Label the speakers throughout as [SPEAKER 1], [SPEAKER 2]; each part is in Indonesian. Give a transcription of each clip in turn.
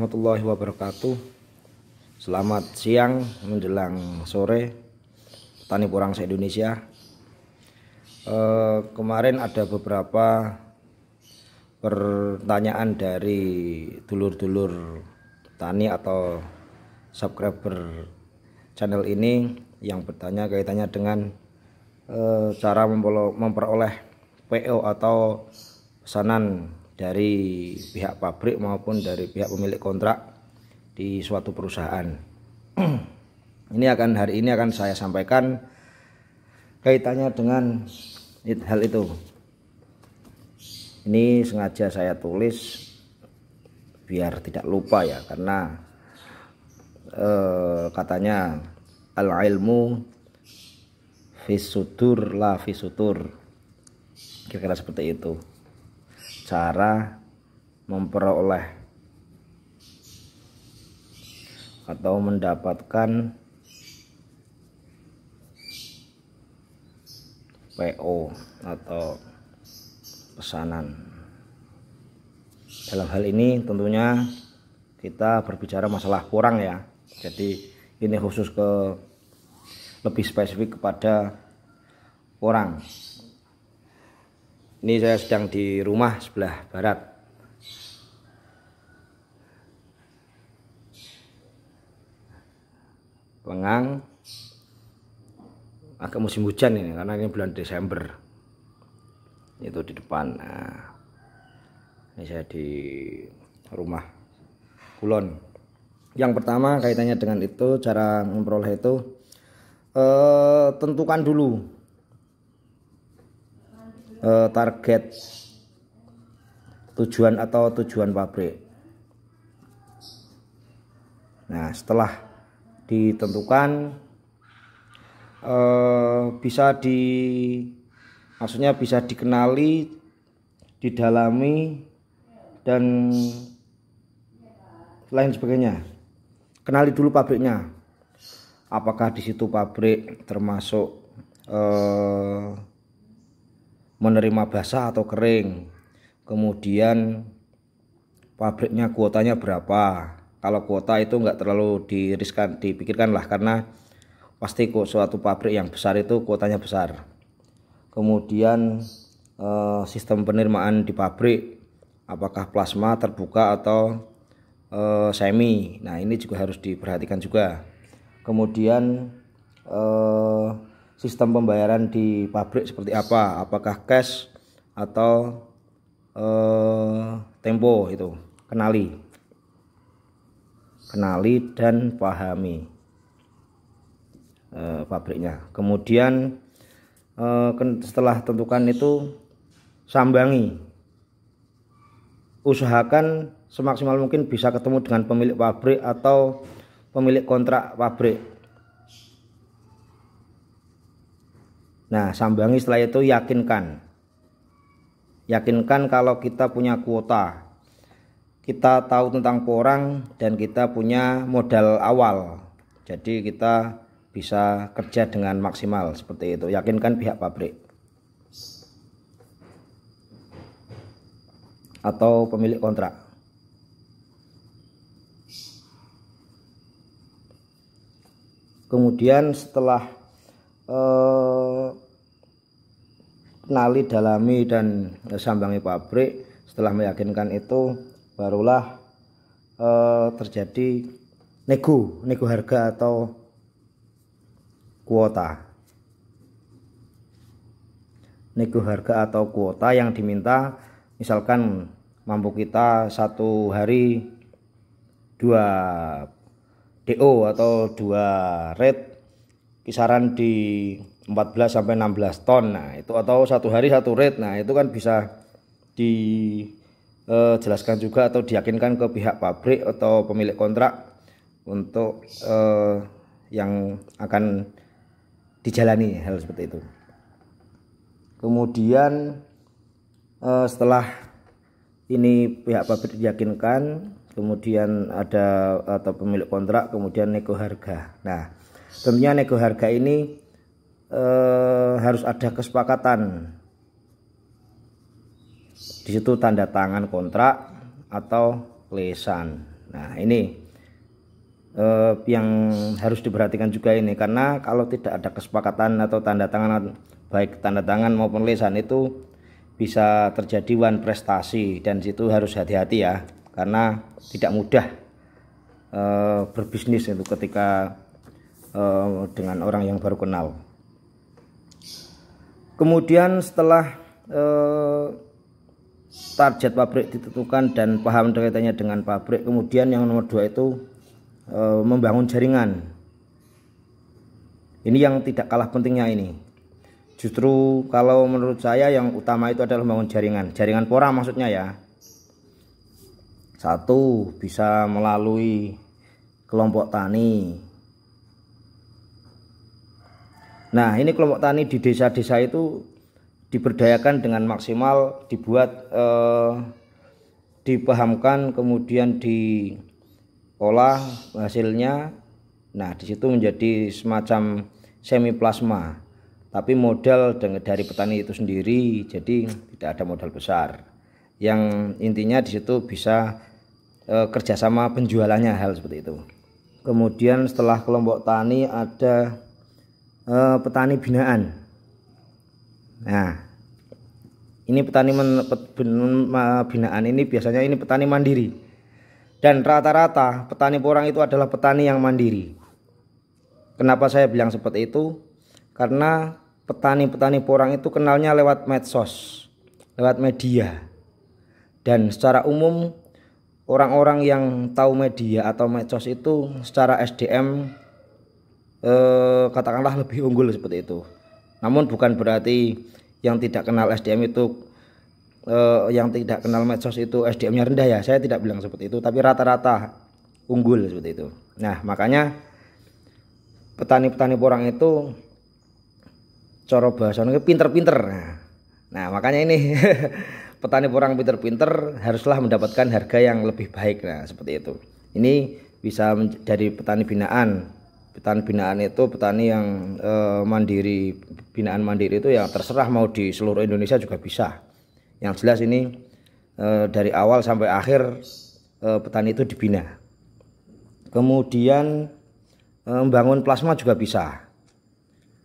[SPEAKER 1] warahmatullahi wabarakatuh Selamat siang menjelang sore Petani Purang se-Indonesia e, eh, Kemarin ada beberapa pertanyaan dari dulur-dulur petani atau subscriber channel ini Yang bertanya kaitannya dengan e, cara memperoleh PO atau pesanan dari pihak pabrik maupun dari pihak pemilik kontrak di suatu perusahaan. ini akan hari ini akan saya sampaikan kaitannya dengan hal itu. Ini sengaja saya tulis biar tidak lupa ya karena eh, katanya al ilmu fisutur la fisutur kira-kira seperti itu cara memperoleh atau mendapatkan PO atau pesanan. Dalam hal ini tentunya kita berbicara masalah kurang ya. Jadi ini khusus ke lebih spesifik kepada orang ini saya sedang di rumah sebelah barat. Pengang agak musim hujan ini karena ini bulan Desember. Itu di depan. Nah, ini saya di rumah Kulon. Yang pertama kaitannya dengan itu cara memperoleh itu eh, tentukan dulu uh, target tujuan atau tujuan pabrik. Nah, setelah ditentukan uh, bisa di maksudnya bisa dikenali, didalami dan lain sebagainya. Kenali dulu pabriknya. Apakah di situ pabrik termasuk eh, menerima basah atau kering kemudian pabriknya kuotanya berapa kalau kuota itu enggak terlalu diriskan dipikirkan lah karena pasti kok suatu pabrik yang besar itu kuotanya besar kemudian eh, sistem penerimaan di pabrik apakah plasma terbuka atau eh, semi nah ini juga harus diperhatikan juga kemudian eh, sistem pembayaran di pabrik seperti apa apakah cash atau eh, tempo itu kenali kenali dan pahami eh, pabriknya kemudian eh, setelah tentukan itu sambangi usahakan semaksimal mungkin bisa ketemu dengan pemilik pabrik atau pemilik kontrak pabrik Nah, sambangi setelah itu yakinkan. Yakinkan kalau kita punya kuota. Kita tahu tentang porang dan kita punya modal awal. Jadi kita bisa kerja dengan maksimal seperti itu. Yakinkan pihak pabrik. Atau pemilik kontrak. Kemudian setelah eh, kenali dalami dan sambangi pabrik setelah meyakinkan itu barulah eh, terjadi nego nego harga atau kuota nego harga atau kuota yang diminta misalkan mampu kita satu hari dua DO atau dua red kisaran di 14 sampai 16 ton. Nah, itu atau satu hari satu rate. Nah, itu kan bisa dijelaskan eh, juga atau diyakinkan ke pihak pabrik atau pemilik kontrak untuk eh, yang akan dijalani hal seperti itu. Kemudian eh, setelah ini pihak pabrik diyakinkan, kemudian ada atau pemilik kontrak, kemudian nego harga. Nah, Tentunya nego harga ini eh, harus ada kesepakatan. Di situ tanda tangan kontrak atau lesan. Nah, ini eh, yang harus diperhatikan juga ini karena kalau tidak ada kesepakatan atau tanda tangan baik tanda tangan maupun lesan itu bisa terjadi wan prestasi dan situ harus hati-hati ya karena tidak mudah e, berbisnis itu ketika Eh, dengan orang yang baru kenal. Kemudian setelah uh, target pabrik ditentukan dan paham kaitannya dengan pabrik, kemudian yang nomor dua itu uh, membangun jaringan. Ini yang tidak kalah pentingnya ini. Justru kalau menurut saya yang utama itu adalah membangun jaringan, jaringan pora maksudnya ya. Satu bisa melalui kelompok tani, Nah, ini kelompok tani di desa-desa itu diberdayakan dengan maksimal, dibuat eh, dipahamkan, kemudian diolah hasilnya. Nah, disitu menjadi semacam semi plasma, tapi modal dari petani itu sendiri, jadi tidak ada modal besar. Yang intinya disitu bisa eh, kerjasama penjualannya hal seperti itu. Kemudian setelah kelompok tani ada Eh, petani binaan. Nah, ini petani men, pet, bin, binaan ini biasanya ini petani mandiri. Dan rata-rata petani porang itu adalah petani yang mandiri. Kenapa saya bilang seperti itu? Karena petani-petani porang itu kenalnya lewat medsos, lewat media. Dan secara umum orang-orang yang tahu media atau medsos itu secara SDM eh, katakanlah lebih unggul seperti itu. Namun bukan berarti yang tidak kenal SDM itu eh, yang tidak kenal medsos itu SDM-nya rendah ya. Saya tidak bilang seperti itu, tapi rata-rata unggul seperti itu. Nah, makanya petani-petani porang itu coro bahasanya pinter-pinter. Nah, makanya ini petani porang pinter-pinter haruslah mendapatkan harga yang lebih baik. Nah, seperti itu. Ini bisa dari petani binaan petani binaan itu petani yang eh, mandiri binaan mandiri itu yang terserah mau di seluruh Indonesia juga bisa yang jelas ini eh, dari awal sampai akhir eh, petani itu dibina kemudian eh, membangun plasma juga bisa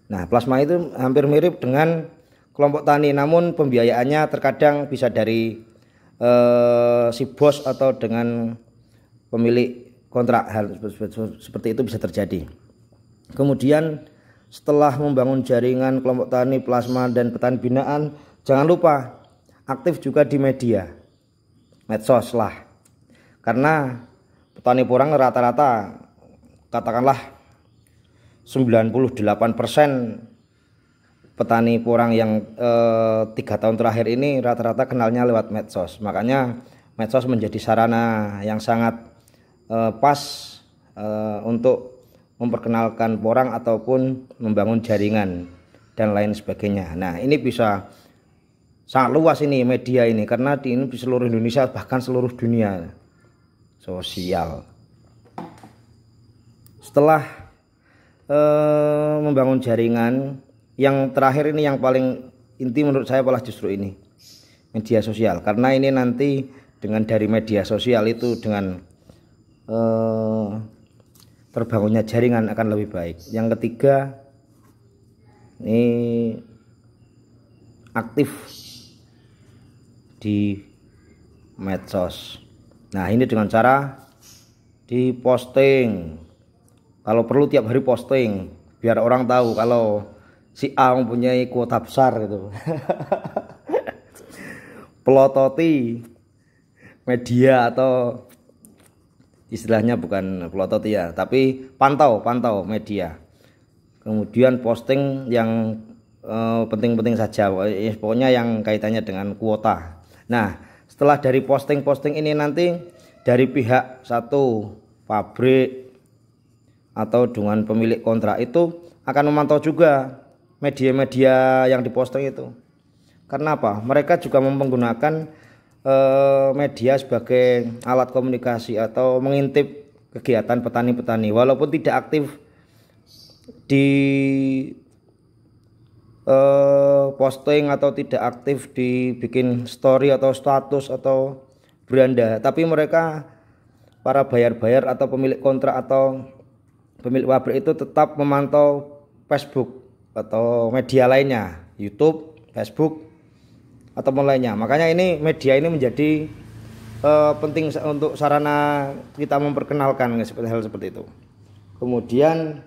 [SPEAKER 1] nah plasma itu hampir mirip dengan kelompok tani namun pembiayaannya terkadang bisa dari eh, si bos atau dengan pemilik kontrak hal seperti itu bisa terjadi. Kemudian setelah membangun jaringan kelompok tani plasma dan petani binaan, jangan lupa aktif juga di media medsos lah. Karena petani porang rata-rata katakanlah 98% petani porang yang eh, tiga eh, tahun terakhir ini rata-rata kenalnya lewat medsos. Makanya medsos menjadi sarana yang sangat uh, pas uh, untuk memperkenalkan porang ataupun membangun jaringan dan lain sebagainya. Nah, ini bisa sangat luas ini media ini karena di ini di seluruh Indonesia bahkan seluruh dunia sosial. Setelah eh, membangun jaringan, yang terakhir ini yang paling inti menurut saya malah justru ini media sosial karena ini nanti dengan dari media sosial itu dengan Eh, terbangunnya jaringan akan lebih baik. Yang ketiga, ini aktif di medsos. Nah, ini dengan cara diposting. Kalau perlu tiap hari posting biar orang tahu kalau si A mempunyai kuota besar gitu. Pelototi media atau istilahnya bukan pelotot ya, tapi pantau, pantau media. Kemudian posting yang eh, penting-penting uh, saja, eh, pokoknya yang kaitannya dengan kuota. Nah, setelah dari posting-posting ini nanti dari pihak satu pabrik atau dengan pemilik kontrak itu akan memantau juga media-media yang diposting itu. Karena apa? Mereka juga menggunakan Eh, media sebagai alat komunikasi atau mengintip kegiatan petani-petani walaupun tidak aktif di eh, posting atau tidak aktif dibikin story atau status atau beranda tapi mereka para bayar-bayar atau pemilik kontrak atau pemilik pabrik itu tetap memantau Facebook atau media lainnya YouTube Facebook atau lainnya. Makanya ini media ini menjadi uh, penting untuk sarana kita memperkenalkan seperti hal seperti itu. Kemudian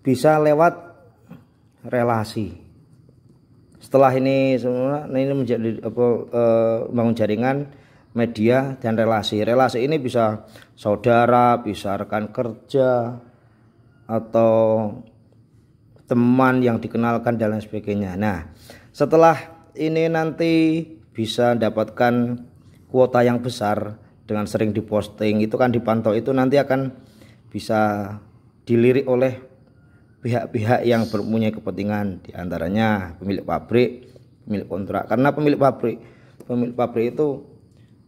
[SPEAKER 1] bisa lewat relasi. Setelah ini semua nah ini menjadi apa, uh, eh, bangun jaringan media dan relasi. Relasi ini bisa saudara, bisa rekan kerja atau teman yang dikenalkan dan lain sebagainya. Nah, setelah ini nanti bisa dapatkan kuota yang besar dengan sering diposting itu kan dipantau itu nanti akan bisa dilirik oleh pihak-pihak yang berpunya kepentingan diantaranya pemilik pabrik pemilik kontrak karena pemilik pabrik pemilik pabrik itu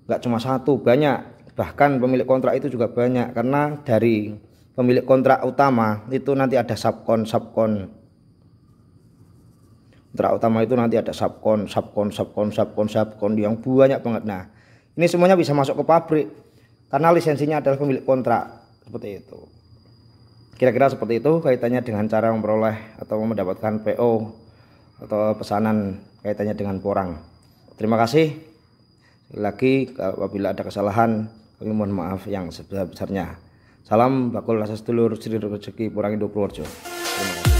[SPEAKER 1] nggak cuma satu banyak bahkan pemilik kontrak itu juga banyak karena dari pemilik kontrak utama itu nanti ada subkon subkon Mitra utama itu nanti ada subkon, subkon, subkon, subkon, subkon yang banyak banget. Nah, ini semuanya bisa masuk ke pabrik karena lisensinya adalah pemilik kontrak seperti itu. Kira-kira seperti itu kaitannya dengan cara memperoleh atau mendapatkan PO atau pesanan kaitannya dengan porang. Terima kasih. lagi apabila ada kesalahan kami mohon maaf yang sebesar-besarnya. Salam bakul rasa sedulur Sri Rezeki Porang Indo Purworejo. Terima kasih.